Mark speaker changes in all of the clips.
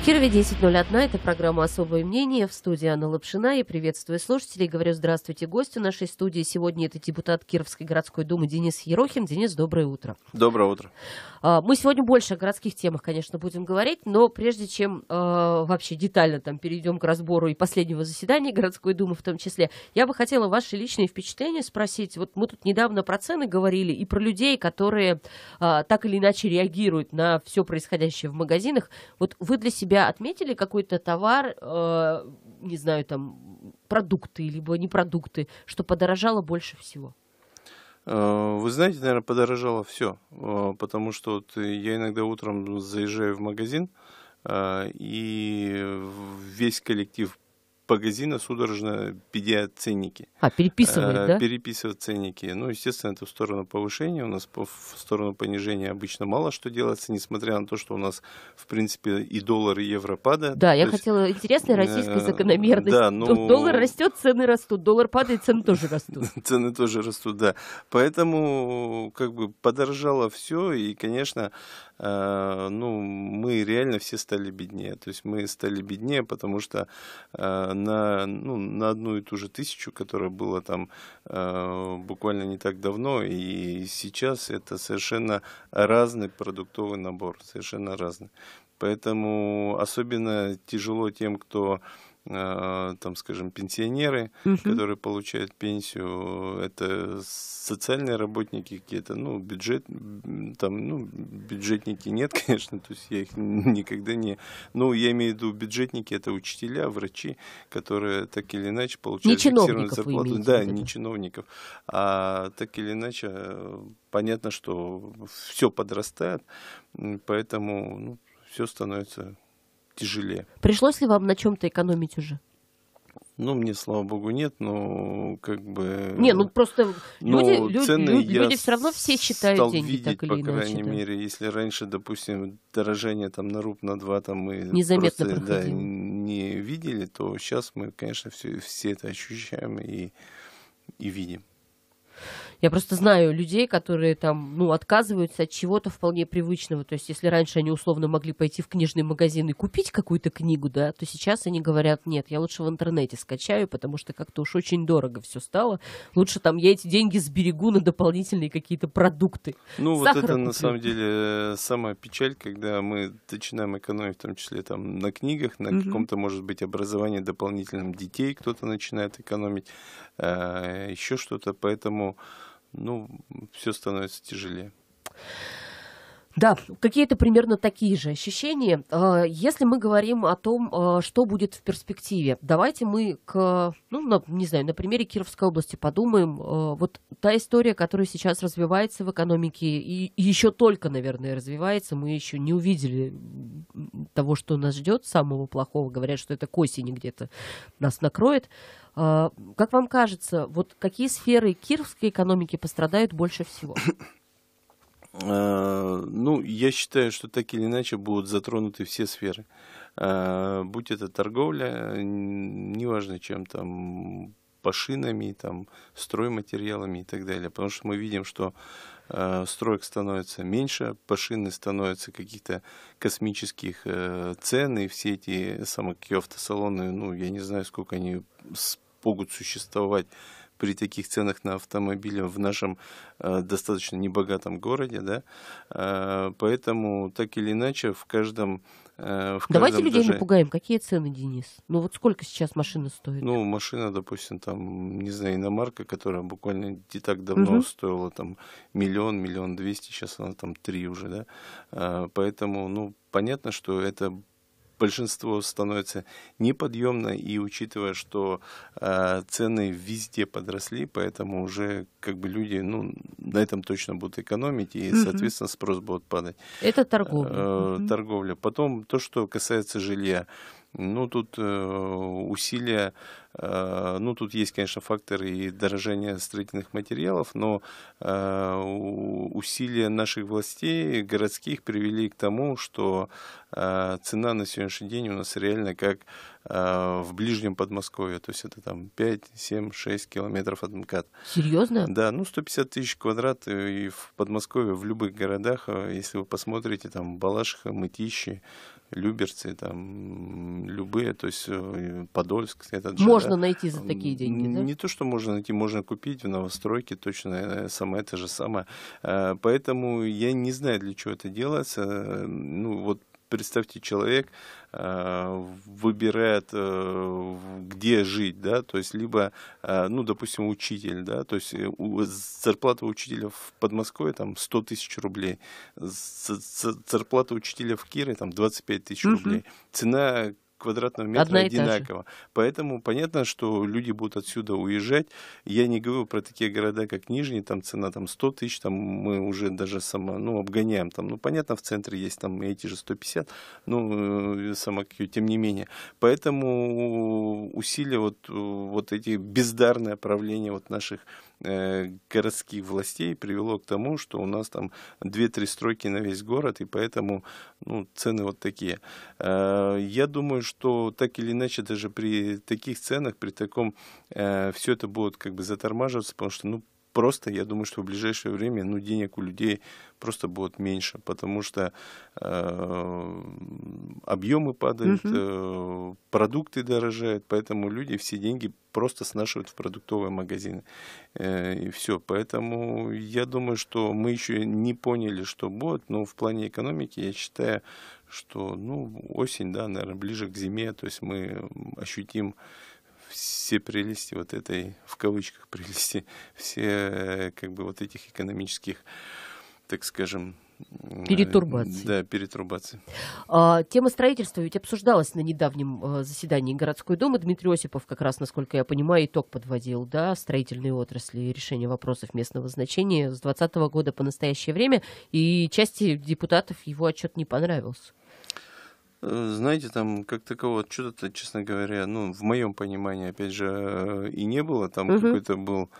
Speaker 1: В Кирове 10.01. Это программа «Особое мнение». В студии Анна Лапшина. И приветствую слушателей. Говорю здравствуйте гостю нашей студии. Сегодня это депутат Кировской городской думы Денис Ерохин. Денис, доброе утро. Доброе утро. А, мы сегодня больше о городских темах, конечно, будем говорить. Но прежде чем э, вообще детально там перейдем к разбору и последнего заседания городской думы в том числе, я бы хотела ваши личные впечатления спросить. Вот мы тут недавно про цены говорили и про людей, которые э, так или иначе реагируют на все происходящее в магазинах. Вот вы для себя тебя отметили какой-то товар, э, не знаю, там, продукты, либо не продукты, что подорожало больше всего?
Speaker 2: Э, вы знаете, наверное, подорожало все, э, потому что вот я иногда утром заезжаю в магазин, э, и весь коллектив магазина судорожно пидя ценники. А, переписывать, э, да? Переписывать ценники. Ну, естественно, это в сторону повышения. У нас в сторону понижения обычно мало что делается, несмотря на то, что у нас, в принципе, и доллар, и евро падают. Да, то я есть...
Speaker 1: хотела... Интересная э, российская закономерность. Да, ну... Доллар растет, цены растут. Доллар падает, цены тоже растут.
Speaker 2: Цены тоже растут, да. Поэтому, как бы, подорожало все, и, конечно, Э, ну, мы реально все стали беднее. То есть мы стали беднее, потому что э, на, ну, на одну и ту же тысячу, которая была там э, буквально не так давно, и сейчас это совершенно разный продуктовый набор, совершенно разный. Поэтому особенно тяжело тем, кто Э, там, скажем, пенсионеры, угу. которые получают пенсию, это социальные работники какие-то, ну, бюджет, там, ну, бюджетники нет, конечно, то есть я их никогда не... Ну, я имею в виду бюджетники, это учителя, врачи, которые так или иначе получают не фиксированную зарплату. Да, не чиновников, а так или иначе э, понятно, что все подрастает, поэтому ну, все становится тяжелее.
Speaker 1: Пришлось ли вам на чем-то экономить уже?
Speaker 2: Ну, мне, слава богу, нет, но как бы... Не, ну просто но ну, люди, люди, цены люди, люди все равно все считают стал деньги видеть, так или по иначе. по крайней да. мере, если раньше, допустим, дорожение там на руб, на два там мы Незаметно просто, да, не видели, то сейчас мы, конечно, все, все это ощущаем и, и видим. Я просто
Speaker 1: знаю людей, которые там, ну, отказываются от чего-то вполне привычного. То есть, если раньше они условно могли пойти в книжный магазин и купить какую-то книгу, да, то сейчас они говорят, нет, я лучше в интернете скачаю, потому что как-то уж очень дорого все стало. Лучше там я эти деньги сберегу на дополнительные какие-то продукты. Ну, Сахар вот это куплю. на самом
Speaker 2: деле э, самая печаль, когда мы начинаем экономить, в том числе там на книгах, на угу. каком-то, может быть, образовании дополнительном детей кто-то начинает экономить, э, еще что-то. Поэтому ну, все становится тяжелее.
Speaker 1: Да, какие-то примерно такие же ощущения. А, если мы говорим о том, а, что будет в перспективе, давайте мы к, ну, на, не знаю, на примере Кировской области подумаем. А, вот та история, которая сейчас развивается в экономике и еще только, наверное, развивается, мы еще не увидели того, что нас ждет самого плохого. Говорят, что это к осени где-то нас накроет. Как вам кажется, вот какие сферы кировской экономики пострадают больше всего?
Speaker 2: Э, ну, я считаю, что так или иначе будут затронуты все сферы. Э, будь это торговля, неважно чем там, пашинами, там, стройматериалами и так далее. Потому что мы видим, что э, строек становится меньше, пашины становятся каких-то космических э, цен, и все эти самые автосалоны, ну, я не знаю, сколько они могут существовать при таких ценах на автомобили в нашем э, достаточно небогатом городе, да, э, поэтому так или иначе в каждом э, в Давайте людей даже...
Speaker 1: напугаем. Какие цены, Денис? Ну вот сколько сейчас машина
Speaker 2: стоит? Ну, машина, допустим, там, не знаю, иномарка, которая буквально не так давно угу. стоила там миллион, миллион двести, сейчас она там три уже, да. А, поэтому, ну, понятно, что это большинство становится неподъемно, и учитывая, что э, цены везде подросли, поэтому уже как бы люди ну, на этом точно будут экономить, и, соответственно, спрос будет падать.
Speaker 1: Это торговля. Э,
Speaker 2: Торговля. Потом то, что касается жилья. Ну, тут э, усилия, э, ну, тут есть, конечно, фактор и дорожения строительных материалов, но э, усилия наших властей, городских, привели к тому, что э, цена на сегодняшний день у нас реально как э, в ближнем Подмосковье, то есть это там 5, 7, 6 километров от МКАД.
Speaker 1: Серьезно?
Speaker 2: Да, ну, 150 тысяч квадрат э, и в Подмосковье, в любых городах, э, если вы посмотрите, там, Балашиха, Мытищи, Люберцы, там, любые, то есть э, Подольск. Этот можно же, да? за такие деньги, не да? Не то, что можно найти, можно купить в новостройке, точно э, самое это же самое. Э, поэтому я не знаю, для чего это делается. Ну, вот представьте, человек э, выбирает, э, где жить, да, то есть либо, э, ну, допустим, учитель, да, то есть зарплата учителя в Подмосковье там 100 тысяч рублей, зарплата учителя в Кире там 25 тысяч угу. рублей, цена квадратного метра Одна одинаково. Поэтому понятно, что люди будут отсюда уезжать. Я не говорю про такие города, как Нижний, там цена там 100 тысяч, там мы уже даже сама, ну, обгоняем там. Ну, понятно, в центре есть там эти же 150, ну, сама тем не менее. Поэтому э, усилия вот, э, вот эти бездарные правления вот наших Э, городских властей привело к тому, что у нас там 2-3 стройки на весь город, и поэтому ну, цены вот такие. Э, я думаю, что так или иначе даже при таких ценах, при таком э, все это будет как бы затормаживаться, потому что ну, просто я думаю, что в ближайшее время ну, денег у людей просто будет меньше, потому что э, объемы падают, угу. э, продукты дорожают, поэтому люди все деньги просто снашивают в продуктовые магазины. Э, и все. Поэтому я думаю, что мы еще не поняли, что будет, но в плане экономики я считаю, что ну, осень, да, наверное, ближе к зиме, то есть мы ощутим все прелести вот этой, в кавычках прелести, все э, как бы вот этих экономических, так скажем, Перетурбации. Да, перетурбации.
Speaker 1: А, тема строительства ведь обсуждалась на недавнем э, заседании городской думы. Дмитрий Осипов как раз, насколько я понимаю, итог подводил, да, строительные отрасли и решение вопросов местного значения с 2020 года по настоящее время. И части депутатов его отчет не понравился.
Speaker 2: Э, знаете, там как такового что-то, честно говоря, ну, в моем понимании, опять же, э, и не было. Там угу. какой-то был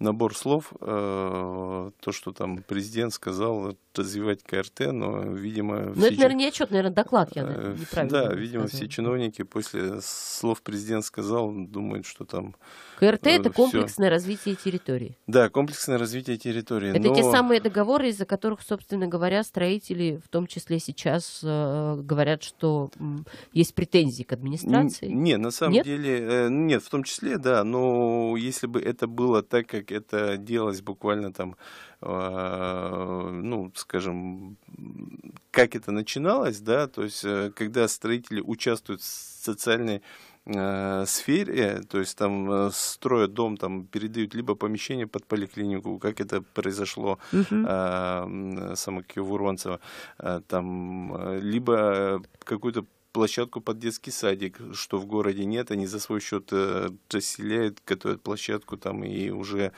Speaker 2: набор слов, э, то, что там президент сказал, развивать КРТ, но, видимо... Ну, это, наверное,
Speaker 1: не отчет, наверное, доклад, я э, наверное, неправильно. Да, видимо, сказать. все
Speaker 2: чиновники после слов президент сказал, думают, что там... КРТ — э, это комплексное развитие территории. Да, комплексное развитие территории. Это но... те самые
Speaker 1: договоры, из-за которых, собственно говоря, строители, в том числе сейчас, говорят, что есть претензии к администрации. Не, на самом нет?
Speaker 2: деле, нет, в том числе, да, но если бы это было так, как это делалось буквально там, а, ну, скажем, как это начиналось, да, то есть э, когда строители участвуют в социальной э, сфере, то есть там э, строят дом, там передают либо помещение под поликлинику, как это произошло угу. а, самокио Урванцева, а, там либо какую-то площадку под детский садик, что в городе нет, они за свой счет э, расселяют, готовят площадку там и уже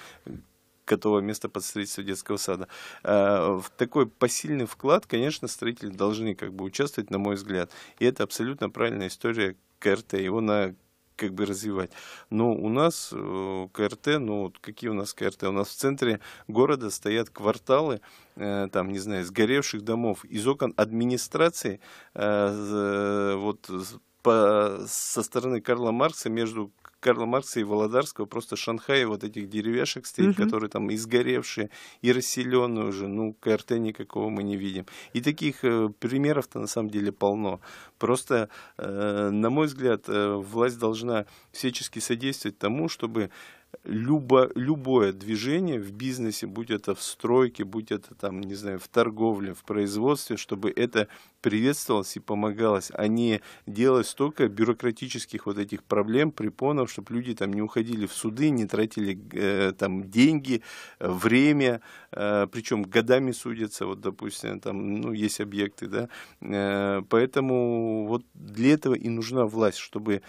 Speaker 2: готовое место под строительство детского сада. Э, в такой посильный вклад, конечно, строители должны как бы участвовать, на мой взгляд. И это абсолютно правильная история КРТ. Его на как бы развивать. Но у нас э, КРТ, ну вот какие у нас КРТ? У нас в центре города стоят кварталы, э, там, не знаю, сгоревших домов, из окон администрации, э, вот по, со стороны Карла Маркса между Карла Маркса и Володарского, просто Шанхай, вот этих деревяшек стоит, угу. которые там изгоревшие и расселенные уже, ну, КРТ никакого мы не видим. И таких э, примеров-то на самом деле полно. Просто, э, на мой взгляд, э, власть должна всячески содействовать тому, чтобы любо, любое движение в бизнесе, будь это в стройке, будь это там, не знаю, в торговле, в производстве, чтобы это приветствовалось и помогалось, а не делать столько бюрократических вот этих проблем, препонов, чтобы люди там не уходили в суды, не тратили э, там деньги, э, время, э, причем годами судятся, вот, допустим, там, ну, есть объекты, да, э, поэтому вот для этого и нужна власть, чтобы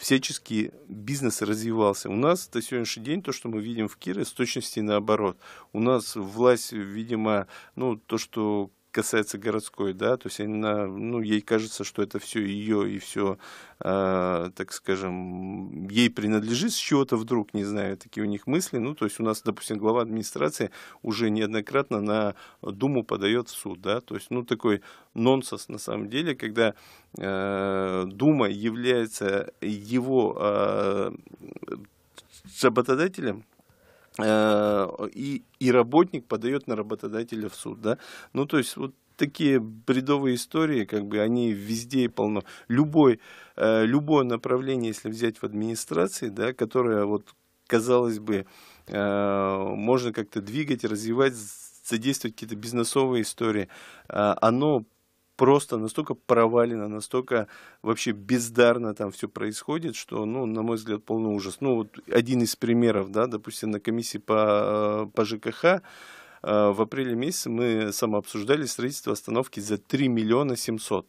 Speaker 2: всячески бизнес развивался. У нас на сегодняшний день то, что мы видим в Кире, с точности наоборот. У нас власть, видимо, ну, то, что касается городской, да, то есть она, ну, ей кажется, что это все ее и все, э, а, так скажем, ей принадлежит с чего-то вдруг, не знаю, такие у них мысли. Ну, то есть у нас, допустим, глава администрации уже неоднократно на Думу подает в суд, да, то есть, ну, такой нонсенс на самом деле, когда э, Дума является его э, работодателем, Э, и, и работник подает на работодателя в суд, да. Ну, то есть, вот такие бредовые истории, как бы они везде полно. Любой, э, любое направление, если взять в администрации, да, которое вот, казалось бы, э, можно как-то двигать, развивать, задействовать какие-то бизнесовые истории, оно просто настолько провалено, настолько вообще бездарно там все происходит, что, ну, на мой взгляд, полный ужас. Ну, вот один из примеров, да, допустим, на комиссии по, по ЖКХ э, в апреле месяце мы самообсуждали строительство остановки за 3 миллиона 700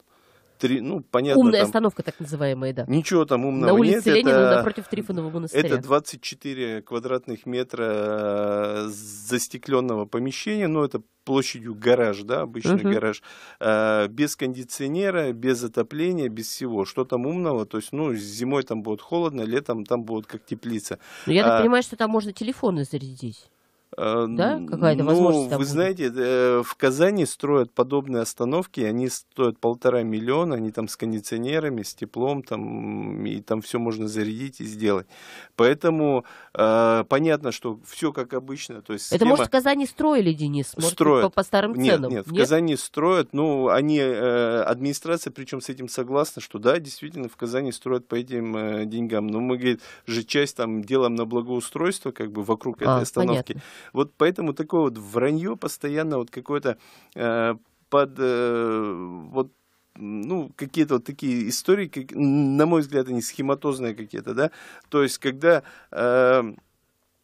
Speaker 2: три, ну, понятно. Умная там, остановка, так называемая, да. Ничего там умного На улице нет, Ленина это, напротив Трифонова монастыря. Это 24 квадратных метра э, застекленного помещения, но ну, это площадью гараж, да, обычный угу. гараж, а, без кондиционера, без отопления, без всего. Что там умного? То есть, ну, зимой там будет холодно, летом там будет как теплица. Но ну, я а, так понимаю,
Speaker 1: что там можно телефоны зарядить.
Speaker 2: Э, да? Какая-то ну, Вы будет? знаете, э, в Казани строят подобные остановки, они стоят полтора миллиона, они там с кондиционерами, с теплом, там, и там все можно зарядить и сделать. Поэтому э, понятно, что все как обычно. То есть схема... Это, может, в
Speaker 1: Казани строили, Денис? Может, строят. По, по старым ценам? Нет, нет, в
Speaker 2: Казани строят, ну, они, э, администрация, причем с этим согласна, что да, действительно, в Казани строят по этим э, деньгам. Но мы, говорит, же часть там делаем на благоустройство, как бы вокруг а, этой остановки. Понятно. Вот поэтому такое вот вранье постоянно, вот какое-то э, под э, вот ну, какие-то вот такие истории, как, на мой взгляд, они схематозные какие-то, да, то есть, когда э,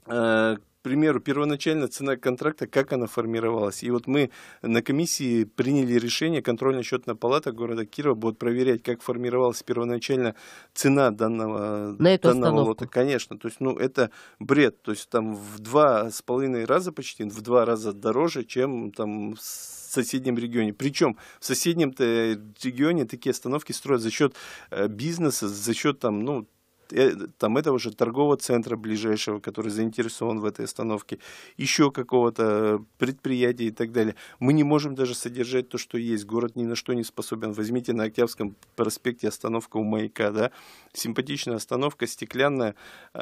Speaker 2: э, примеру, первоначально цена контракта, как она формировалась. И вот мы на комиссии приняли решение, контрольно-счетная палата города Кирова будет проверять, как формировалась первоначально цена данного, на эту данного установку. лота. Конечно, то есть, ну, это бред. То есть, там в два с половиной раза почти, в два раза дороже, чем там в соседнем регионе. Причем в соседнем регионе такие остановки строят за счет э, бизнеса, за счет там, ну, Э, там этого же торгового центра ближайшего, который заинтересован в этой остановке, еще какого-то э, предприятия и так далее. Мы не можем даже содержать то, что есть. Город ни на что не способен. Возьмите на Октябрьском проспекте остановка у маяка, да, симпатичная остановка, стеклянная, э,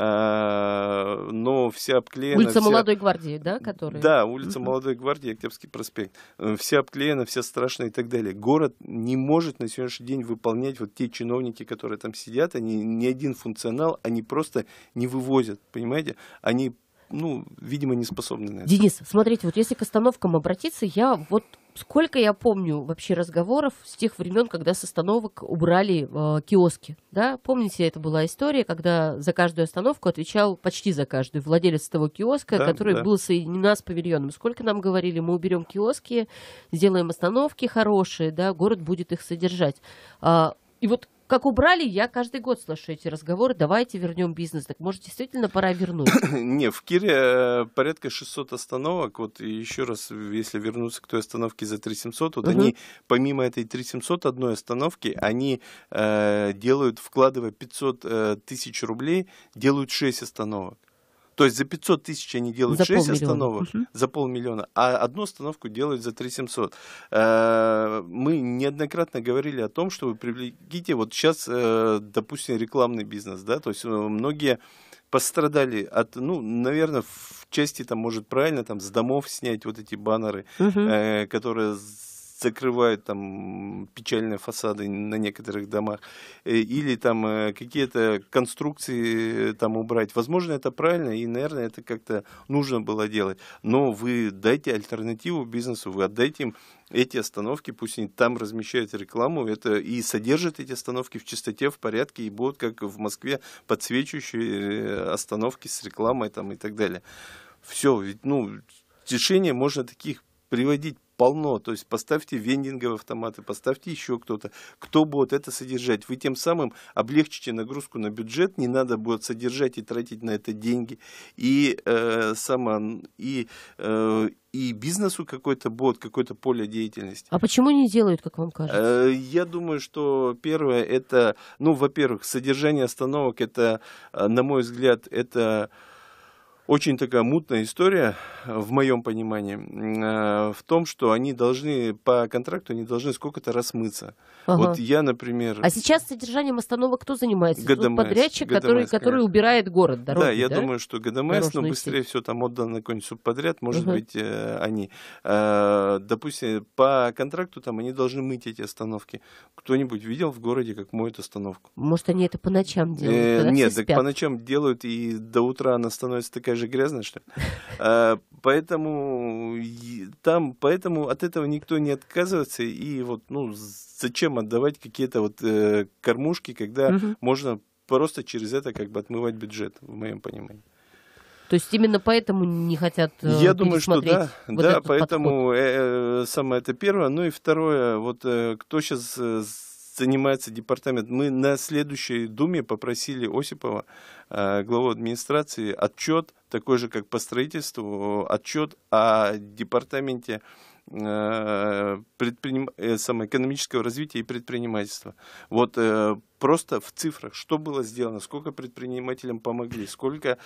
Speaker 2: но вся обклеена. Улица вся... Молодой Гвардии,
Speaker 1: да, которая? Да, улица угу.
Speaker 2: Молодой Гвардии, Октябрьский проспект. Вся обклеена, вся страшная и так далее. Город не может на сегодняшний день выполнять вот те чиновники, которые там сидят, они ни один фунт функционал они просто не вывозят, понимаете? Они, ну, видимо, не способны на это. Денис,
Speaker 1: смотрите, вот если к остановкам обратиться, я вот сколько я помню вообще разговоров с тех времен, когда с остановок убрали э, киоски. Да? Помните, это была история, когда за каждую остановку отвечал почти за каждую владелец того киоска, да, который да. был соединен с павильоном. Сколько нам говорили, мы уберем киоски, сделаем остановки хорошие, да, город будет их содержать. А, и вот как убрали, я каждый год слышу эти разговоры. Давайте вернем бизнес. Так может, действительно пора вернуть?
Speaker 2: Не, в Кире э, порядка 600 остановок. Вот еще раз, если вернуться к той остановке за 3700, вот угу. они, помимо этой 3700 одной остановки, они э, делают, вкладывая 500 э, тысяч рублей, делают 6 остановок. То есть за 500 тысяч они делают за 6 остановок угу. за полмиллиона, а одну остановку делают за 3700. Э, мы неоднократно говорили о том, что вы привлеките, вот сейчас, э, допустим, рекламный бизнес, да, то есть э, многие пострадали от, ну, наверное, в части там, может, правильно, там, с домов снять вот эти баннеры, угу. которые закрывают там печальные фасады на некоторых домах, э, или там э, какие-то конструкции э, там убрать. Возможно, это правильно, и, наверное, это как-то нужно было делать. Но вы дайте альтернативу бизнесу, вы отдайте им эти остановки, пусть они там размещают рекламу, это и содержат эти остановки в чистоте, в порядке, и будут, как в Москве, подсвечивающие остановки с рекламой там и так далее. Все, ведь, ну, решения можно таких приводить полно. То есть поставьте вендинговые автоматы, поставьте еще кто-то, кто будет это содержать. Вы тем самым облегчите нагрузку на бюджет, не надо будет содержать и тратить на это деньги. И э, сама, и э, и бизнесу какой-то будет, какое-то поле деятельности.
Speaker 1: А почему не делают, как вам кажется?
Speaker 2: Э, я думаю, что первое это, ну, во-первых, содержание остановок, это, э, на мой взгляд, это очень такая мутная история, в моем понимании, э, в том, что они должны по контракту они должны сколько-то расмыться. Ага. Вот я, например. А сейчас
Speaker 1: содержанием остановок кто занимается? ГДМС, подрядчик, ГДМС, который, который убирает город, дороги. Да, я да? думаю, что ГДМС, но ну, быстрее
Speaker 2: сеть. все там отдано какой-нибудь субподряд, может ага. быть, э, они. Э, допустим, по контракту там они должны мыть эти остановки. Кто-нибудь видел в городе, как моют остановку?
Speaker 1: Может, они это по ночам делают? Э, нет, так спят? по
Speaker 2: ночам делают, и до утра она становится такая такая же грязная, что ли. А, поэтому там, поэтому от этого никто не отказывается. И вот, ну, зачем отдавать какие-то вот э, кормушки, когда можно просто через это как бы отмывать бюджет, в моем понимании.
Speaker 1: То есть именно поэтому не хотят э, Я думаю, что да, вот да, поэтому
Speaker 2: э, э, самое это первое. Ну и второе, вот э, кто сейчас занимается департамент. Мы на следующей думе попросили Осипова, главу администрации, отчет такой же, как по строительству, э, отчет о департаменте э, предприним... Э, экономического развития и предпринимательства. Вот просто в цифрах, что было сделано, сколько предпринимателям помогли, сколько,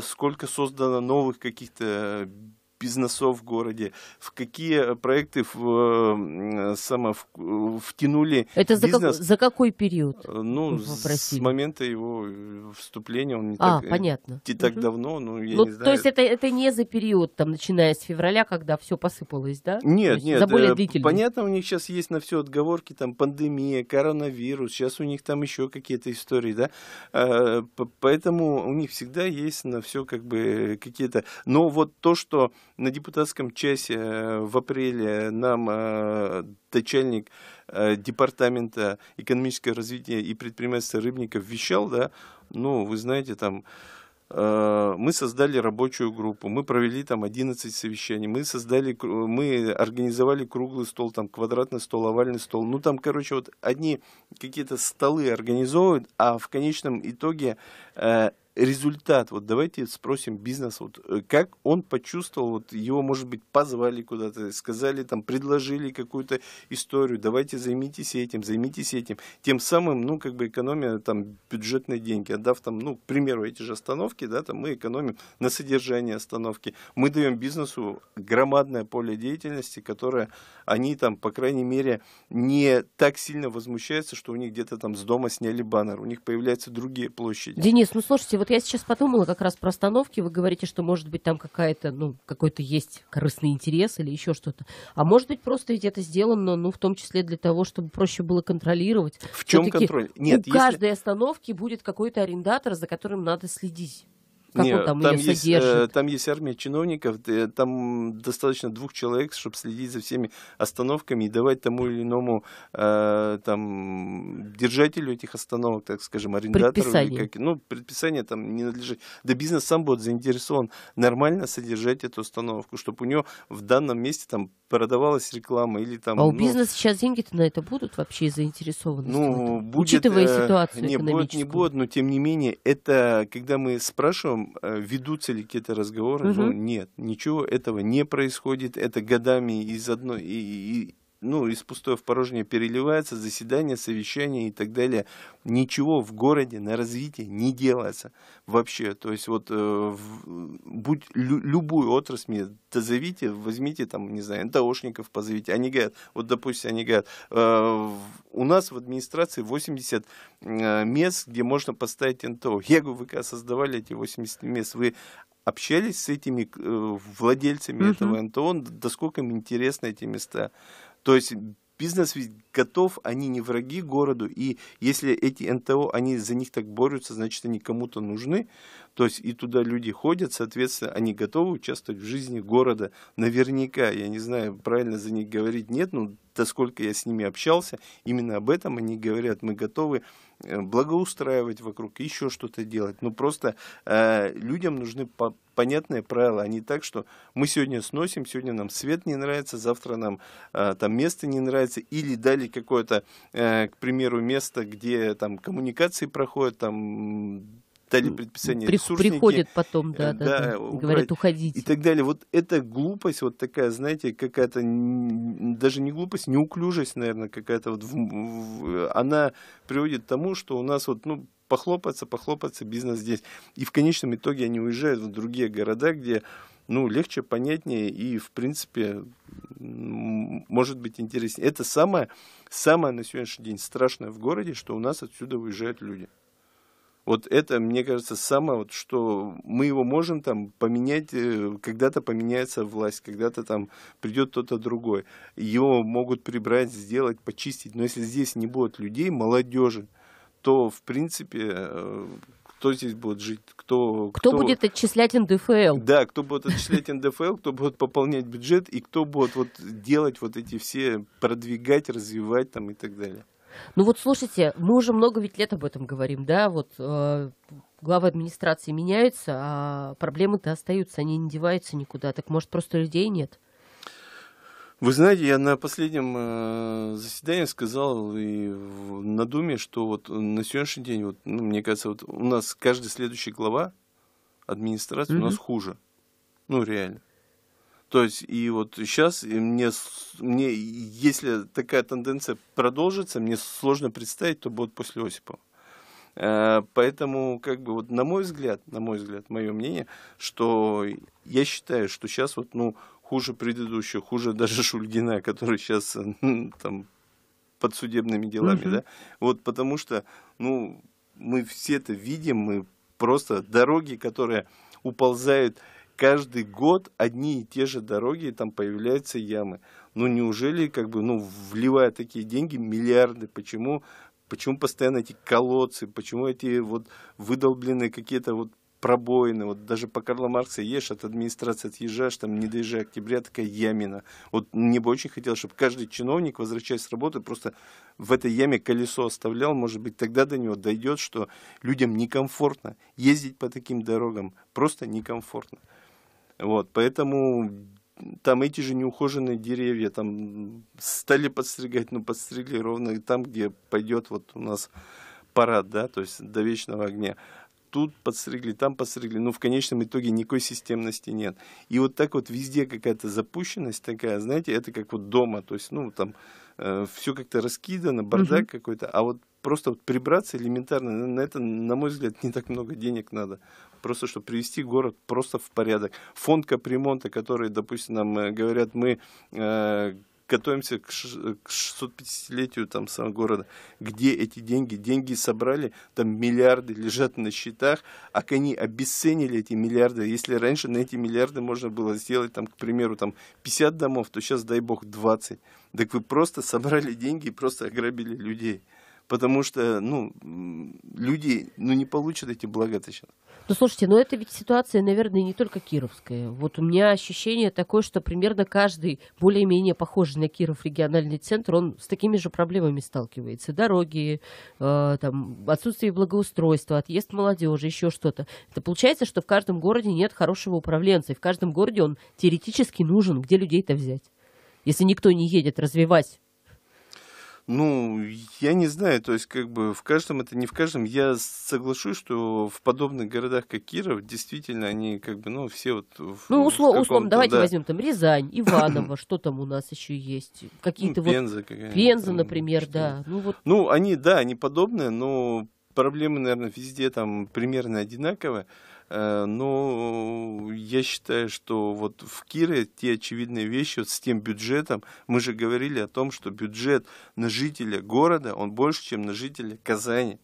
Speaker 2: сколько создано новых каких-то бизнесов в городе, в какие проекты в, само, в, втянули Это за, бизнес. Как, за какой период? Э, ну, с момента его э, вступления, он не а, так, э, понятно. Не так угу. давно, ну, я ну, не знаю. То есть
Speaker 1: это, это не за период, там, начиная с февраля, когда все посыпалось, да? Нет, нет. За более длительный. Понятно,
Speaker 2: у них сейчас есть на все отговорки, там, пандемия, коронавирус, сейчас у них там еще какие-то истории, да? Поэтому у них всегда есть на все как бы какие-то... Но вот то, что на депутатском часе э, в апреле нам э, начальник э, департамента экономического развития и предпринимательства Рыбников вещал, да, ну, вы знаете, там, мы создали рабочую группу, мы провели там 11 совещаний, мы создали, мы организовали круглый стол, там квадратный стол, овальный стол. Ну там, короче, вот одни какие-то столы организовывают, а в конечном итоге результат, вот давайте спросим бизнес, вот э, как он почувствовал, вот его, может быть, позвали куда-то, сказали там, предложили какую-то историю, давайте займитесь этим, займитесь этим, тем самым, ну, как бы экономия там бюджетные деньги, отдав там, ну, к примеру, эти же остановки, да, там мы экономим на содержании остановки, мы даем бизнесу громадное поле деятельности, которое они там, по крайней мере, не так сильно возмущаются, что у них где-то там с дома сняли баннер, у них появляются другие площади. Денис,
Speaker 1: ну слушайте, вот я сейчас подумала как раз про остановки, вы говорите, что может быть там какая-то, ну, какой-то есть корыстный интерес или еще что-то, а может быть просто ведь это сделано, ну, в том числе для того, чтобы проще было контролировать. В чем контроль? Нет, у если... каждой остановки будет какой-то арендатор, за которым надо следить. Как Нет, он там, там ее есть, э, содержит?
Speaker 2: Там есть армия чиновников, э, там достаточно двух человек, чтобы следить за всеми остановками и давать тому или иному э, там, держателю этих остановок, так скажем, арендатору. Предписание. Или как, ну, предписание там не надлежит. Да бизнес сам будет заинтересован нормально содержать эту остановку, чтобы у него в данном месте там продавалась реклама или там... А у ну, бизнеса
Speaker 1: сейчас деньги-то на это будут вообще заинтересованы? Ну, будет, учитывая ситуацию не, экономическую. Будет, не
Speaker 2: будет, но тем не менее, это когда мы спрашиваем там э, ведутся ли какие-то разговоры. Угу. Ну, нет, ничего этого не происходит. Это годами из одной и, ну, из пустого в порожнее переливается, заседания, совещания и так далее. Ничего в городе на развитие не делается вообще. То есть вот э, в, будь лю, любую отрасль, мне дозовите, возьмите там, не знаю, НТОшников позовите. Они говорят, вот допустим, они говорят, э, у нас в администрации 80 э, мест, где можно поставить НТО. Я говорю, вы когда создавали эти 80 мест, вы общались с этими э, владельцами угу. этого НТО, да сколько им интересны эти места. То есть бизнес ведь готов, они не враги городу, и если эти НТО, они за них так борются, значит, они кому-то нужны, то есть и туда люди ходят, соответственно, они готовы участвовать в жизни города, наверняка, я не знаю, правильно за них говорить, нет, но часто, сколько я с ними общался, именно об этом они говорят. Мы готовы э, благоустраивать вокруг, еще что-то делать. Ну, просто э, людям нужны по понятные правила, а не так, что мы сегодня сносим, сегодня нам свет не нравится, завтра нам э, там место не нравится, или дали какое-то, э, к примеру, место, где там коммуникации проходят, там дали предписание При, Приходят
Speaker 1: потом, да, э, да, да, да говорят, уходить
Speaker 2: И так далее. Вот эта глупость, вот такая, знаете, какая-то, даже не глупость, неуклюжесть, наверное, какая-то вот, в, в, она приводит к тому, что у нас вот, ну, похлопаться, похлопаться, бизнес здесь. И в конечном итоге они уезжают в другие города, где ну, легче, понятнее и, в принципе, может быть интереснее. Это самое, самое на сегодняшний день страшное в городе, что у нас отсюда уезжают люди. Вот это, мне кажется, самое, вот, что мы его можем там поменять, э, когда-то поменяется власть, когда-то там придет кто-то другой. Его могут прибрать, сделать, почистить. Но если здесь не будет людей, молодежи, то, в принципе, э, кто здесь будет жить, кто... Кто, кто... будет
Speaker 1: отчислять НДФЛ.
Speaker 2: Да, кто будет отчислять НДФЛ, кто будет пополнять бюджет и кто будет вот делать вот эти все, продвигать, развивать там и так далее.
Speaker 1: Ну вот слушайте, мы уже много ведь лет об этом говорим, да, вот э, главы администрации меняются, а проблемы-то остаются, они не деваются никуда. Так может просто людей нет?
Speaker 2: Вы знаете, я на последнем э, заседании сказал и в, на Думе, что вот на сегодняшний день, вот, ну, мне кажется, вот у нас каждый следующий глава администрации mm-hmm. у нас хуже. Ну, реально. То есть, и вот сейчас мне, мне, если такая тенденция продолжится, мне сложно представить, то будет после Осипова. Э, поэтому, как бы, вот на мой взгляд, на мой взгляд, мое мнение, что я считаю, что сейчас вот, ну, хуже предыдущего, хуже даже Шульгина, который сейчас там под судебными делами, угу. да, вот потому что, ну, мы все это видим, мы просто дороги, которые уползают каждый год одни и те же дороги, и там появляются ямы. Ну неужели, как бы, ну, вливая такие деньги, миллиарды, почему, почему постоянно эти колодцы, почему эти вот выдолбленные какие-то вот пробоины, вот даже по Карла Маркса ешь от администрации отъезжаешь, там не доезжая октября, такая ямина. Вот мне бы очень хотелось, чтобы каждый чиновник, возвращаясь с работы, просто в этой яме колесо оставлял, может быть, тогда до него дойдет, что людям некомфортно ездить по таким дорогам, просто некомфортно. Вот, поэтому там эти же неухоженные деревья, там стали подстригать, ну, подстригли ровно там, где пойдет вот у нас парад, да, то есть до вечного огня. Тут подстригли, там подстригли, но в конечном итоге никакой системности нет. И вот так вот везде какая-то запущенность такая, знаете, это как вот дома, то есть, ну, там э, все как-то раскидано, бардак угу. какой-то, а вот просто вот прибраться элементарно, на это, на мой взгляд, не так много денег надо. Просто, чтобы привести город просто в порядок. Фонд капремонта, который, допустим, нам э, говорят, мы э, готовимся к, к 650-летию там самого города. Где эти деньги? Деньги собрали, там миллиарды лежат на счетах, а они обесценили эти миллиарды. Если раньше на эти миллиарды можно было сделать, там, к примеру, там 50 домов, то сейчас, дай бог, 20. Так вы просто собрали деньги и просто ограбили людей потому что, ну, люди, ну, не получат эти блага сейчас.
Speaker 1: Ну, слушайте, но ну, это ведь ситуация, наверное, не только кировская. Вот у меня ощущение такое, что примерно каждый более-менее похожий на Киров региональный центр, он с такими же проблемами сталкивается. Дороги, э, там, отсутствие благоустройства, отъезд молодежи, еще что-то. Это получается, что в каждом городе нет хорошего управленца, и в каждом городе он теоретически нужен. Где людей-то взять? Если никто не едет развивать
Speaker 2: ну, я не знаю, то есть как бы в каждом это не в каждом. Я соглашусь, что в подобных городах, как Киров, действительно они как бы, ну, все вот... В, ну, условно, услов, давайте да. возьмем там Рязань, Иваново,
Speaker 1: что там у нас еще есть? Какие-то ну, Пенза вот... Пенза, Пенза, например, что? да. Ну, вот...
Speaker 2: ну, они, да, они подобные, но проблемы, наверное, везде там примерно одинаковые. Э, Но ну, я считаю, что вот в Кире те очевидные вещи вот с тем бюджетом, мы же говорили о том, что бюджет на жителя города, он больше, чем на жителя Казани.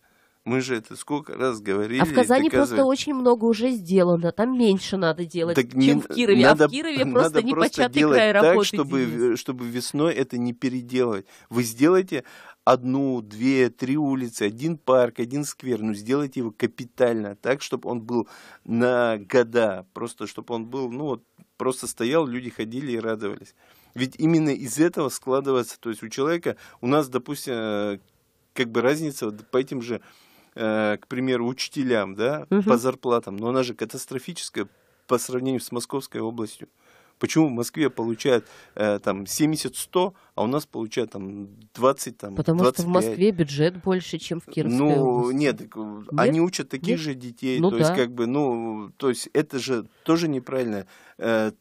Speaker 2: Мы же это сколько раз говорили. А в Казани просто
Speaker 1: очень много уже сделано. Там меньше надо делать, так чем не, в Кирове. Надо, а в Кирове просто непочатый край работы. Так, чтобы,
Speaker 2: чтобы весной это не переделать. Вы сделаете одну, две, три улицы, один парк, один сквер, но ну, сделайте его капитально, так, чтобы он был на года, просто чтобы он был, ну вот, просто стоял, люди ходили и радовались. Ведь именно из этого складывается, то есть у человека, у нас, допустим, э, как бы разница вот по этим же, э, к примеру, учителям, да, угу. по зарплатам, но она же катастрофическая по сравнению с Московской областью. Почему в Москве получают э, там 70-100, а у нас получают там 20 там Потому 25. что в Москве
Speaker 1: бюджет больше, чем в Кировской Ну, области. Нет, нет, они учат таких нет? же детей, ну, то да. есть как
Speaker 2: бы, ну, то есть это же тоже неправильно. Э,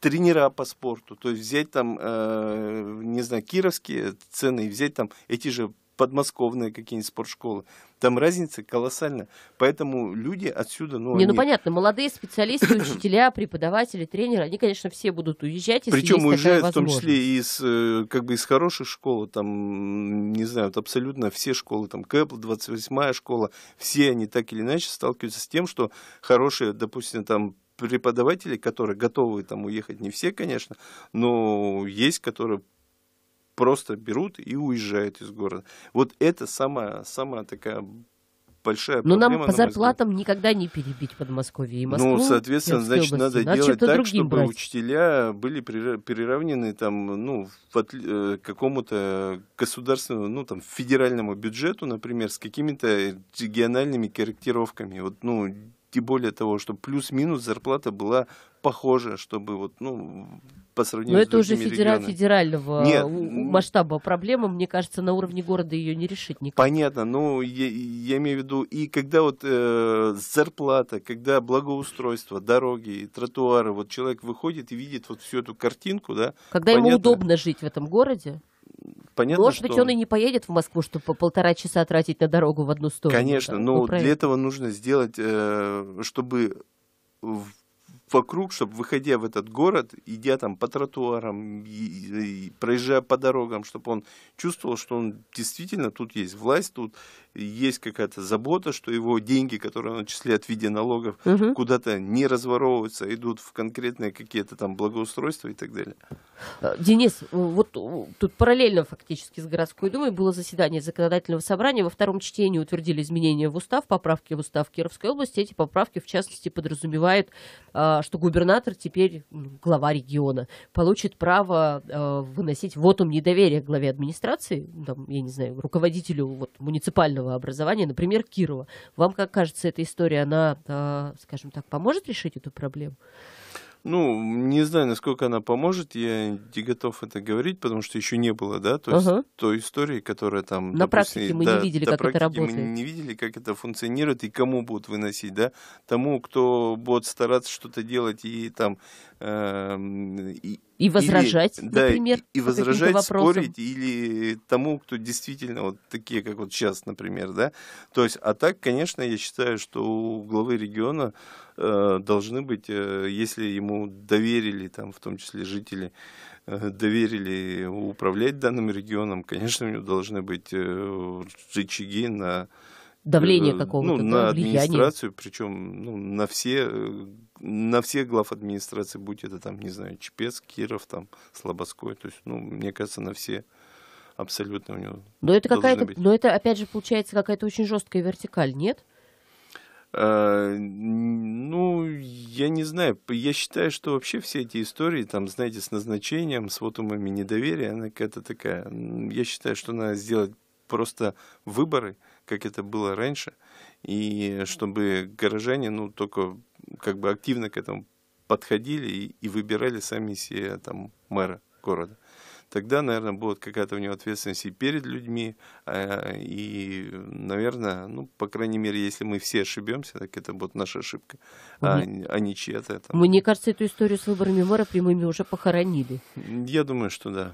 Speaker 2: тренера по спорту, то есть взять там, э, не знаю, кировские цены и взять там эти же подмосковные какие-нибудь спортшколы. Там разница колоссальная. Поэтому люди отсюда... Ну, не, ну, они... ну
Speaker 1: понятно, молодые специалисты, учителя, преподаватели, тренеры, они, конечно, все будут уезжать, если Причем уезжают в том числе
Speaker 2: из, э, как бы из хороших школ, там, не знаю, вот абсолютно все школы, там, Кэпл, 28-я школа, все они так или иначе сталкиваются с тем, что хорошие, допустим, там, преподаватели, которые готовы там уехать, не все, конечно, но есть, которые просто берут и уезжают из города. Вот это самая, самая такая большая Но проблема. Но нам по зарплатам
Speaker 1: никогда не перебить Подмосковье и ну, Москву. Ну, соответственно, значит, области. надо, надо а делать так, чтобы брать.
Speaker 2: учителя были переравнены там, ну, к э, какому-то государственному, ну, там, федеральному бюджету, например, с какими-то региональными корректировками. Вот, ну, тем более того, что плюс-минус зарплата была похожа, чтобы вот, ну, по сравнению Но с это уже федераль, федерального э, Нет,
Speaker 1: масштаба проблема, мне кажется, на уровне города
Speaker 2: ее не решить никак. Понятно, но я, я имею в виду, и когда вот э, зарплата, когда благоустройство, дороги, тротуары, вот человек выходит и видит вот всю эту картинку, да. Когда понятно, ему
Speaker 1: удобно жить в этом городе
Speaker 2: понятно, Может что... быть, он и
Speaker 1: не поедет в Москву, чтобы полтора часа тратить на дорогу в одну сторону. Конечно, но ну, для
Speaker 2: этого нужно сделать, э, чтобы вокруг, чтобы выходя в этот город, идя там по тротуарам, проезжая по дорогам, чтобы он чувствовал, что он действительно тут есть власть, тут есть какая-то забота, что его деньги, которые он начисляет в виде налогов, угу. куда-то не разворовываются, идут в конкретные какие-то там благоустройства и так далее. Э,
Speaker 1: Денис, э, вот э, тут параллельно фактически с городской думой было заседание законодательного собрания. Во втором чтении утвердили изменения в устав, поправки в устав Кировской области. Эти поправки, в частности, подразумевают, что губернатор теперь ну, глава региона получит право выносить вотум недоверия главе администрации, там, я не знаю, руководителю вот, муниципального профильного образования, например, Кирова. Вам, как кажется, эта история, она, а, скажем так, поможет решить эту проблему?
Speaker 2: Ну, не знаю, насколько она поможет, я не готов это говорить, потому что еще не было, да, то есть uh-huh. той истории, которая там... На допустим, практике мы да, не видели, да, как это работает. Мы не видели, как это функционирует и кому будут выносить, да, тому, кто будет стараться что-то делать и там... Э, и, и возражать, или, например. Да, и, и возражать, спорить, или тому, кто действительно вот такие, как вот сейчас, например, да. То есть, а так, конечно, я считаю, что у главы региона э, должны быть, э, если ему доверили, там, в том числе жители, э, доверили управлять данным регионом, конечно, у него должны быть э, рычаги на давление э, какого-то, ну, да, на влияние. администрацию, причем ну, на все на всех глав администрации, будь это там, не знаю, Чепец, Киров, там, Слободской, то есть, ну, мне кажется, на все абсолютно у него. Но это какая-то,
Speaker 1: но это опять же получается какая-то очень жесткая вертикаль, нет?
Speaker 2: А, ну, я не знаю. Я считаю, что вообще все эти истории, там, знаете, с назначением, с вотумами недоверия, она какая-то такая. Я считаю, что надо сделать просто выборы, как это было раньше, и чтобы горожане, ну, только как бы активно к этому подходили и, и выбирали сами себе там мэра города. Тогда, наверное, будет какая-то у него ответственность и перед людьми, э, и, наверное, ну, по крайней мере, если мы все ошибемся, так это будет наша ошибка, угу. а, а не чья-то. Там.
Speaker 1: Мне кажется, эту историю с выборами мэра прямыми уже похоронили.
Speaker 2: Я думаю, что да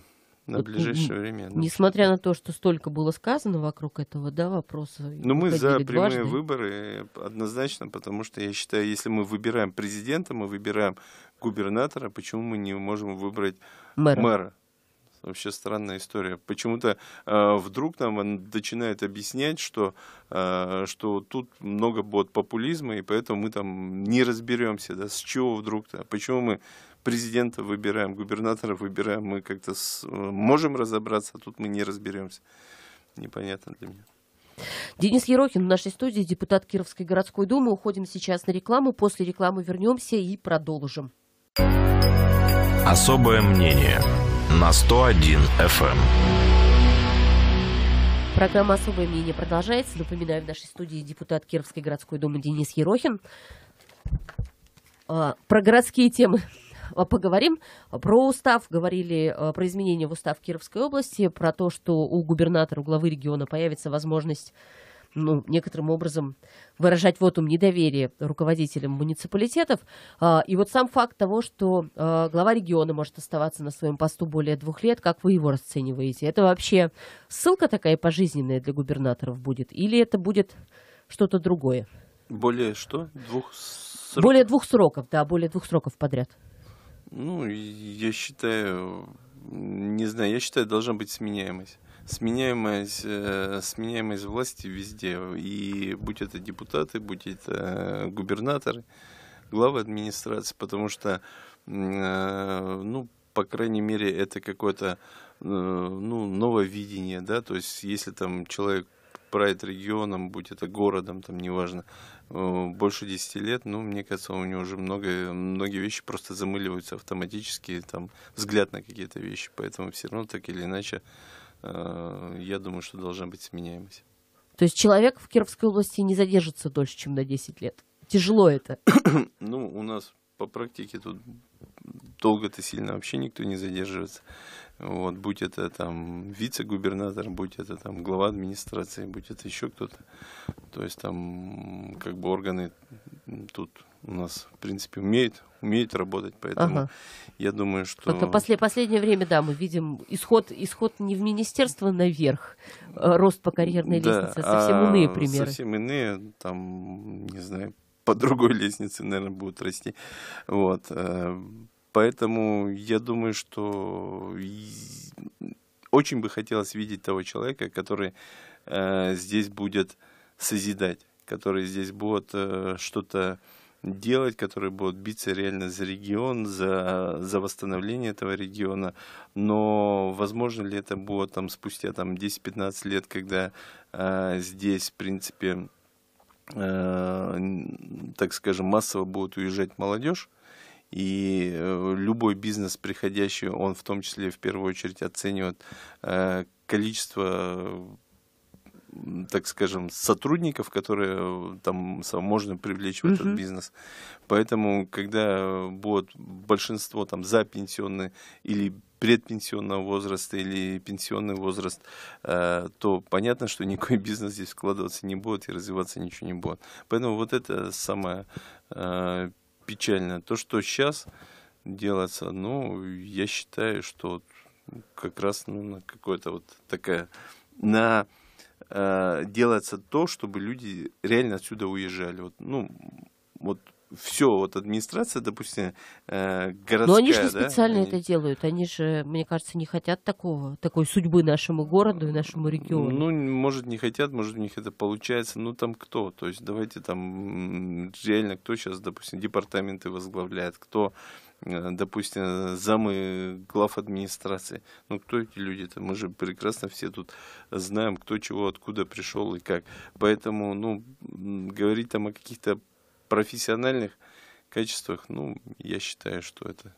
Speaker 2: на вот, ближайшее время. Несмотря
Speaker 1: на то, что столько было сказано вокруг этого, да, вопроса. Но ну, мы за прямые важные.
Speaker 2: выборы э, однозначно, потому что я считаю, если мы выбираем президента, мы выбираем губернатора, почему мы не можем выбрать мэра? мэра? Вообще странная история. Почему-то э, вдруг нам он начинает объяснять, что, э, что тут много будет популизма, и поэтому мы там не разберемся, да, с чего вдруг-то, а почему мы президента выбираем, губернатора выбираем, мы как-то э, можем разобраться, а тут мы не разберемся. Непонятно для меня.
Speaker 1: Денис Ерохин в нашей студии, депутат Кировской городской думы. Уходим сейчас на рекламу. После рекламы вернемся и продолжим.
Speaker 2: Особое мнение на 101 FM. Эм.
Speaker 1: Программа «Особое мнение» продолжается. Напоминаю, в нашей студии депутат Кировской городской думы Денис Ерохин. А, про городские темы а, поговорим про устав. Говорили а, про изменения в устав Кировской области, про то, что у губернатора, у главы региона появится возможность ну, некоторым образом выражать вотум недоверия руководителям муниципалитетов. А, и вот сам факт того, что глава региона может оставаться на своем посту более двух лет, как вы его расцениваете? Это вообще ссылка такая пожизненная для губернаторов будет? Или это будет что-то другое?
Speaker 2: Более что? Двух сроков? Более
Speaker 1: двух сроков, да, более двух сроков подряд.
Speaker 2: Ну, я считаю, не знаю, я считаю, должна быть сменяемость. Сменяемость, э, сменяемость власти везде. И будь это депутаты, будь это э, губернаторы, главы администрации, потому что, э, ну, по крайней мере, это какое-то ну, новое видение, да, то есть если там человек прайд регионом, будь это городом, там неважно, э, больше 10 лет, ну, мне кажется, у него уже много, многие вещи просто замыливаются автоматически, там, взгляд на какие-то вещи, поэтому все равно так или иначе, э, я думаю, что должна быть сменяемость.
Speaker 1: То есть человек в Кировской области не задержится дольше, чем на 10 лет? Тяжело это?
Speaker 2: ну, у нас по практике тут долго-то сильно вообще никто не задерживается. Вот, будь это там вице-губернатор, будь это там глава администрации, будь это еще кто-то. То есть там как бы органы тут у нас, в принципе, умеют, умеют работать, поэтому ага. я думаю, что... Это
Speaker 1: после, последнее время, да, мы видим исход, исход не в министерство наверх, э, рост по карьерной да, лестнице, а совсем а иные примеры.
Speaker 2: Совсем иные, там, не знаю, по другой лестнице, наверное, будут расти. Вот. Э, Поэтому я думаю, что очень бы хотелось видеть того человека, который э, здесь будет созидать, который здесь будет э, что-то делать, который будет биться реально за регион, за, за восстановление этого региона. Но возможно ли это будет там, спустя там, 10-15 лет, когда э, здесь, в принципе, э, так скажем, массово будет уезжать молодежь, и э, любой бизнес приходящий, он в том числе в первую очередь оценивает э, количество так скажем, сотрудников, которые э, там можно привлечь в uh -huh. этот бизнес. Поэтому, когда будет большинство там за пенсионный или предпенсионного возраста или пенсионный возраст, то понятно, что никакой бизнес здесь вкладываться не будет и развиваться ничего не будет. Поэтому вот это самое печально. То, что сейчас делается, ну, я считаю, что как раз ну, какое-то вот такая на э, делается то, чтобы люди реально отсюда уезжали. Вот, ну, вот все, вот администрация, допустим, городская. Э, Но они же не специально они... это
Speaker 1: делают. Они же, мне кажется, не хотят такого, такой судьбы нашему городу и нашему региону.
Speaker 2: Ну, может, не хотят, может, у них это получается. Ну, там кто? То есть, давайте там реально кто сейчас, допустим, департаменты возглавляет, кто э, допустим, замы глав администрации. Ну, кто эти люди-то? Мы же прекрасно все тут знаем, кто чего, откуда пришел и как. Поэтому, ну, говорить там о каких-то профессиональных качествах, ну, я считаю, что это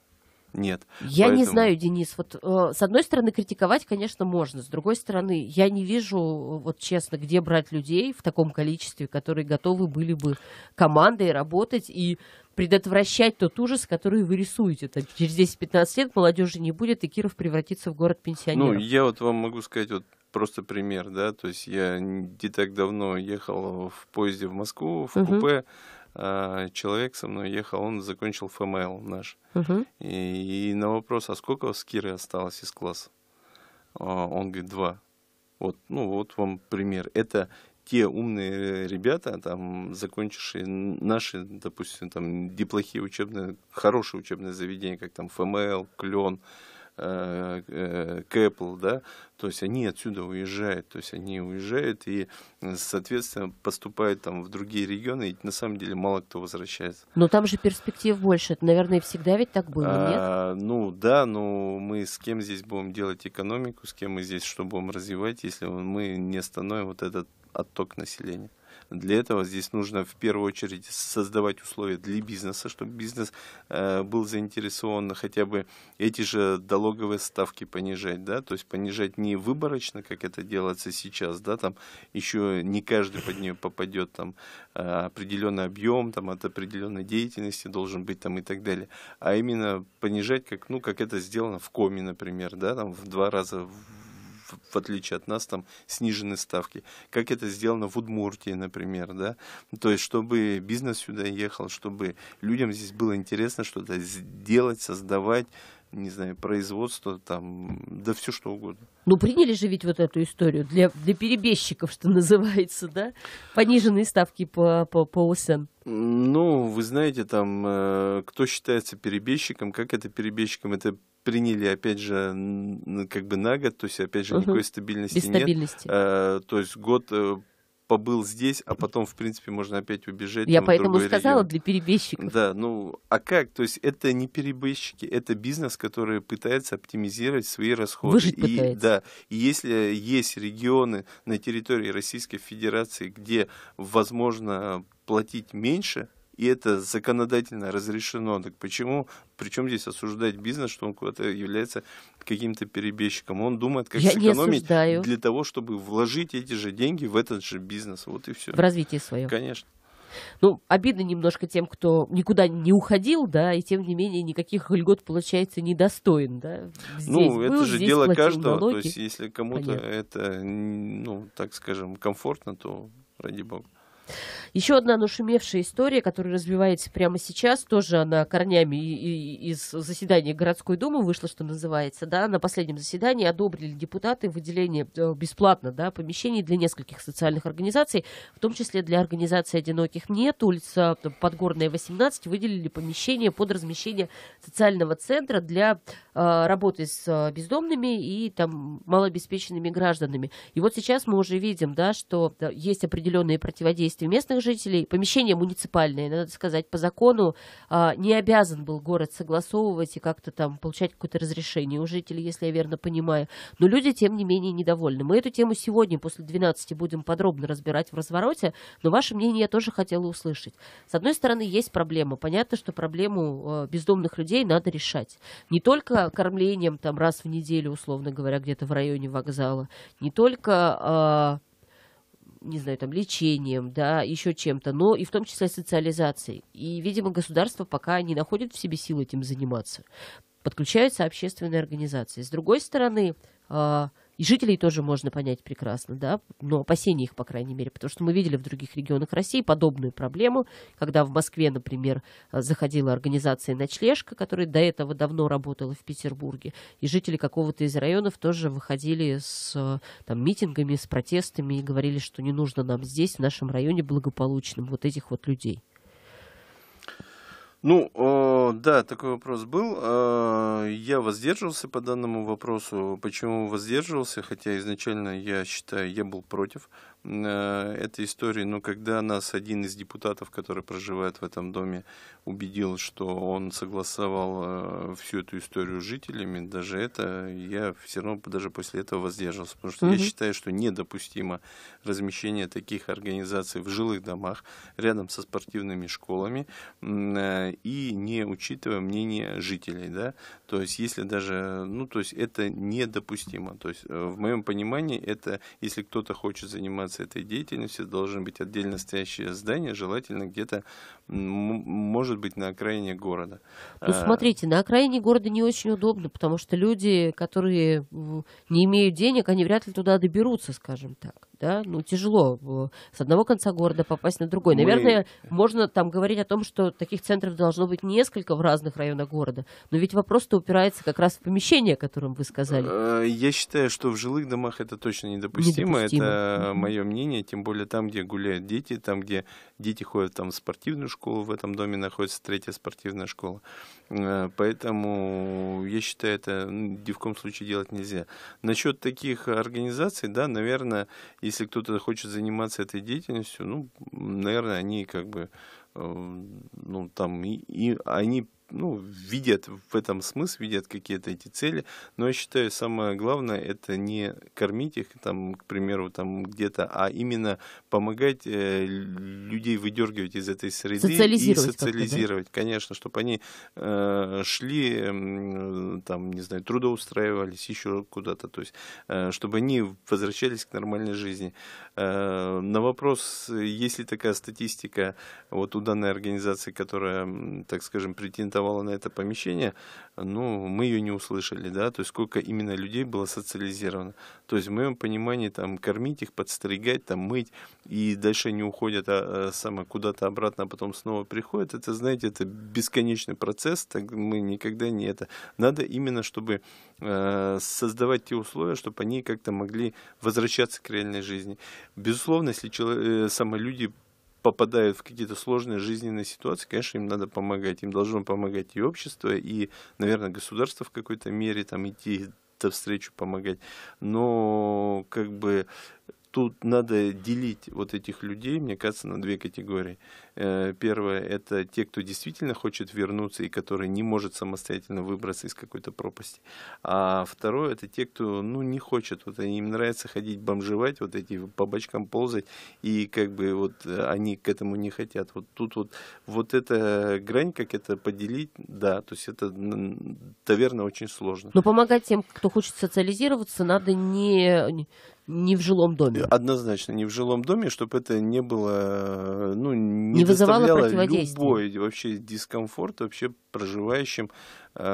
Speaker 2: нет. Я поэтому... не
Speaker 1: знаю, Денис, вот э, с одной стороны критиковать, конечно, можно, с другой стороны, я не вижу, вот честно, где брать людей в таком количестве, которые готовы были бы командой работать и предотвращать тот ужас, который вы рисуете. Там, через 10-15 лет молодежи не будет, и Киров превратится в город пенсионеров. Ну, я
Speaker 2: вот вам могу сказать вот просто пример, да, то есть я не так давно ехал в поезде в Москву, в угу. купе, а, человек со мной ехал, он закончил ФМЛ наш. Угу. И, и на вопрос, а сколько у Скиры осталось из класса? А, он говорит, два. Вот, ну вот вам пример. Это те умные ребята, там, закончившие наши, допустим, там, неплохие учебные, хорошие учебные заведения, как там ФМЛ, Клен, Э, к Apple, да, то есть они отсюда уезжают, то есть они уезжают и, э, соответственно, поступают там в другие регионы, и на самом деле мало кто возвращается.
Speaker 1: Но там же перспектив больше, это, наверное, всегда ведь так было, а,
Speaker 2: нет? Ну да, но мы с кем здесь будем делать экономику, с кем мы здесь что будем развивать, если мы не остановим вот этот отток населения. Для этого здесь нужно в первую очередь создавать условия для бизнеса, чтобы бизнес э, был заинтересован хотя бы эти же налоговые ставки понижать, да, то есть понижать не выборочно, как это делается сейчас, да, там еще не каждый под нее попадет, там э, определенный объем, там от определенной деятельности должен быть, там и так далее, а именно понижать, как, ну, как это сделано в Коме, например, да, там в два раза в в отличие от нас, там снижены ставки. Как это сделано в Удмуртии, например, да? То есть, чтобы бизнес сюда ехал, чтобы людям здесь было интересно что-то сделать, создавать, не знаю, производство там, да все что угодно.
Speaker 1: Ну, приняли же ведь вот эту историю для, для перебежчиков, что называется, да? Пониженные ставки по, по, по ОСН.
Speaker 2: Ну, вы знаете, там, э, кто считается перебежчиком, как это перебежчиком, это приняли, опять же, как бы на год, то есть, опять же, угу. никакой стабильности Без нет. Стабильности. А, то есть год э, побыл здесь, а потом, в принципе, можно опять убежать. Я поэтому сказала регион. для перебежчиков. Да, ну а как? То есть это не перебежчики, это бизнес, который пытается оптимизировать свои расходы. Выжить и, пытается. Да, и если есть регионы на территории Российской Федерации, где возможно платить меньше, и это законодательно разрешено. Так почему, причем здесь осуждать бизнес, что он куда-то является каким-то перебежчиком? Он думает, как Я сэкономить для того, чтобы вложить эти же деньги в этот же бизнес. Вот и все. В развитие свое. Конечно.
Speaker 1: Ну, обидно немножко тем, кто никуда не уходил, да, и тем не менее никаких льгот, получается, недостоин, да. Ну, здесь ну, был, это же здесь дело каждого, налоги. то есть если кому-то
Speaker 2: это, ну, так скажем, комфортно, то ради бога.
Speaker 1: Еще одна нашумевшая история, которая развивается прямо сейчас, тоже она корнями из заседания городской думы вышла, что называется, да, на последнем заседании одобрили депутаты выделение э, бесплатно, да, помещений для нескольких социальных организаций, в том числе для организации одиноких нет, улица Подгорная, 18, выделили помещение под размещение социального центра для э, работы с э, бездомными и там малообеспеченными гражданами. И вот сейчас мы уже видим, да, что есть определенные противодействия удовольствие местных жителей. Помещение муниципальное, надо сказать, по закону а, не обязан был город согласовывать и как-то там получать какое-то разрешение у жителей, если я верно понимаю. Но люди, тем не менее, недовольны. Мы эту тему сегодня после 12 будем подробно разбирать в развороте, но ваше мнение я тоже хотела услышать. С одной стороны, есть проблема. Понятно, что проблему а, бездомных людей надо решать. Не только кормлением там раз в неделю, условно говоря, где-то в районе вокзала, не только а, не знаю, там, лечением, да, еще чем-то, но и в том числе социализацией. И, видимо, государство пока не находит в себе сил этим заниматься. Подключаются общественные организации. С другой стороны, а, и жителей тоже можно понять прекрасно, да, но ну, опасения их, по крайней мере, потому что мы видели в других регионах России подобную проблему, когда в Москве, например, э, заходила организация «Ночлежка», которая до этого давно работала в Петербурге, и жители какого-то из районов тоже выходили с э, там, митингами, с протестами и говорили, что не нужно нам здесь, в нашем районе благополучным, вот этих вот людей.
Speaker 2: Ну, э, да, такой вопрос был. Э, я воздерживался по данному вопросу. Почему воздерживался? Хотя изначально я считаю, я был против Э, этой истории, но когда нас один из депутатов, который проживает в этом доме, убедил, что он согласовал э, всю эту историю с жителями, даже это я все равно даже после этого воздерживался, потому что угу. я считаю, что недопустимо размещение таких организаций в жилых домах рядом со спортивными школами э, и не учитывая мнение жителей, да, то есть если даже, ну то есть это недопустимо, то есть в моем понимании это, если кто-то хочет заниматься заниматься этой деятельностью, должен быть отдельно стоящее здание, желательно где-то, может быть, на окраине города. Ну, а. смотрите,
Speaker 1: на окраине города не очень удобно, потому что люди, которые не имеют денег, они вряд ли туда доберутся, скажем так да, ну тяжело с одного конца города попасть на другой. Мы... Наверное, можно там говорить о том, что таких центров должно быть несколько в разных районах города, но ведь вопрос-то упирается как раз в помещение, о котором вы сказали.
Speaker 2: Э, я считаю, что в жилых домах это точно недопустимо, недопустимо. это мое мнение, тем более там, где гуляют дети, там, где дети ходят там в спортивную школу, в этом доме находится третья спортивная школа. Э, поэтому я считаю, это ну, ни в коем случае делать нельзя. Насчет таких организаций, да, наверное, и если кто-то хочет заниматься этой деятельностью, ну, наверное, они как бы, э, ну, там, и, и они ну, видят в этом смысл, видят какие-то эти цели. Но я считаю, самое главное это не кормить их, там, к примеру, там где-то, а именно помогать э, людей выдергивать из этой среды социализировать и социализировать, да? конечно, чтобы они э, шли, э, там, не знаю, трудоустраивались еще куда-то, то есть, э, чтобы они возвращались к нормальной жизни. Э, на вопрос, есть ли такая статистика вот у данной организации, которая, так скажем, претендовала претендовала на это помещение, ну, мы ее не услышали, да, то есть сколько именно людей было социализировано. То есть в моем понимании там кормить их, подстригать, там мыть, и дальше не уходят а, а, куда-то обратно, а потом снова приходят, это, знаете, это бесконечный процесс, так мы никогда не это. Надо именно, чтобы э, создавать те условия, чтобы они как-то могли возвращаться к реальной жизни. Безусловно, если человек, э, само люди попадают в какие-то сложные жизненные ситуации, конечно, им надо помогать. Им должно помогать и общество, и, наверное, государство в какой-то мере там идти встречу помогать. Но как бы тут надо делить вот этих людей, мне кажется, на две категории. Э, первое – это те, кто действительно хочет вернуться и который не может самостоятельно выбраться из какой-то пропасти. А второе – это те, кто ну, не хочет. Вот им нравится ходить бомжевать, вот эти по бочкам ползать, и как бы вот э, они к этому не хотят. Вот тут вот, вот эта грань, как это поделить, да, то есть это, наверное, очень сложно. Но
Speaker 1: помогать тем, кто хочет социализироваться, надо не не в жилом доме.
Speaker 2: Однозначно, не в жилом доме, чтобы это не было, э, ну, не, не вызывало любой вообще дискомфорт вообще проживающим э,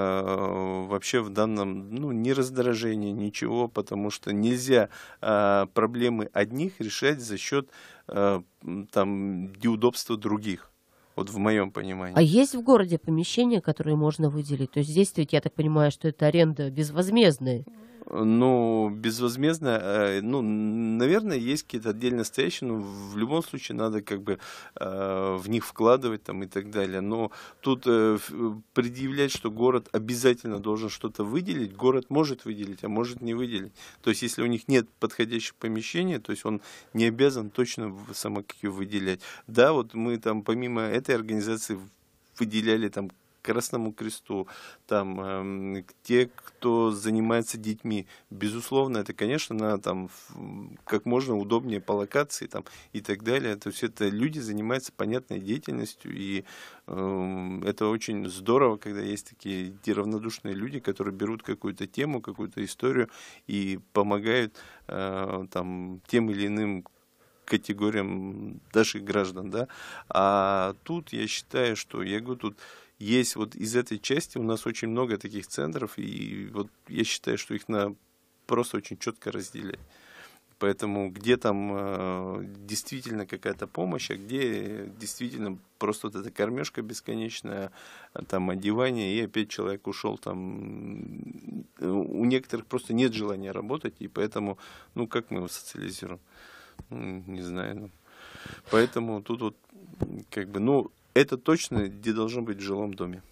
Speaker 2: вообще в данном, ну, не раздражение, ничего, потому что нельзя э, проблемы одних решать за счет э, там неудобства других. Вот в моем понимании. А есть
Speaker 1: в городе помещения, которые можно выделить? То есть здесь ведь, я так понимаю, что это аренда безвозмездная.
Speaker 2: Ну, безвозмездно, э, ну, наверное, есть какие-то отдельные стоящие, но в любом случае надо как бы э, в них вкладывать там и так далее. Но тут э, предъявлять, что город обязательно должен что-то выделить, город может выделить, а может не выделить. То есть, если у них нет подходящих помещений, то есть он не обязан точно самокью выделять. Да, вот мы там помимо этой организации выделяли там Красному Кресту, там, э, те, кто занимается детьми. Безусловно, это, конечно, надо там как можно удобнее по локации там, и так далее. То есть это люди занимаются понятной деятельностью, и эм, это очень здорово, когда есть такие неравнодушные люди, которые берут какую-то тему, какую-то историю и помогают э, там, тем или иным категориям наших граждан, да. А тут я считаю, что я говорю, тут есть вот из этой части у нас очень много таких центров, и вот я считаю, что их надо просто очень четко разделять. Поэтому где там э, действительно какая-то помощь, а где действительно просто вот эта кормежка бесконечная, а там одевание, и опять человек ушел там. У некоторых просто нет желания работать, и поэтому, ну как мы его социализируем? Ну, не знаю. Ну. Поэтому тут вот как бы, ну, это точно, где должно быть в жилом доме.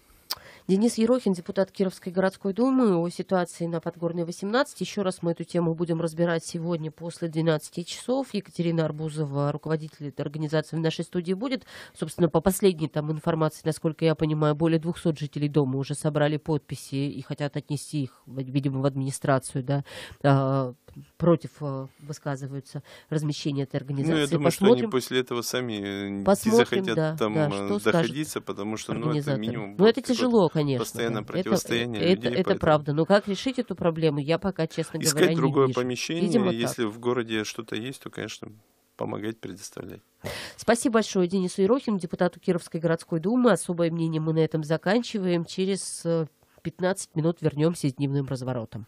Speaker 1: Денис Ерохин, депутат Кировской городской думы, о ситуации на Подгорной 18. Еще раз мы эту тему будем разбирать сегодня после 12 часов. Екатерина Арбузова, руководитель этой организации в нашей студии будет. Собственно, по последней там информации, насколько я понимаю, более 200 жителей дома уже собрали подписи и хотят отнести их, видимо, в администрацию, да, а, против э, высказываются размещения этой организации. Ну, я думаю, Посмотрим. что они после этого сами э, Посмотрим, не захотят да, там да, э, что потому что ну, это минимум. Ну, это тяжело, конечно. Постоянное да. противостояние это, людей. Это, это правда. Но как решить эту проблему, я пока, честно Искать говоря, не Искать другое вижу. помещение. Видимо, если
Speaker 2: так. в городе что-то есть, то, конечно, помогать предоставлять.
Speaker 1: Спасибо большое Денису Ерохину, депутату Кировской городской думы. Особое мнение мы на этом заканчиваем. Через 15 минут вернемся с дневным разворотом.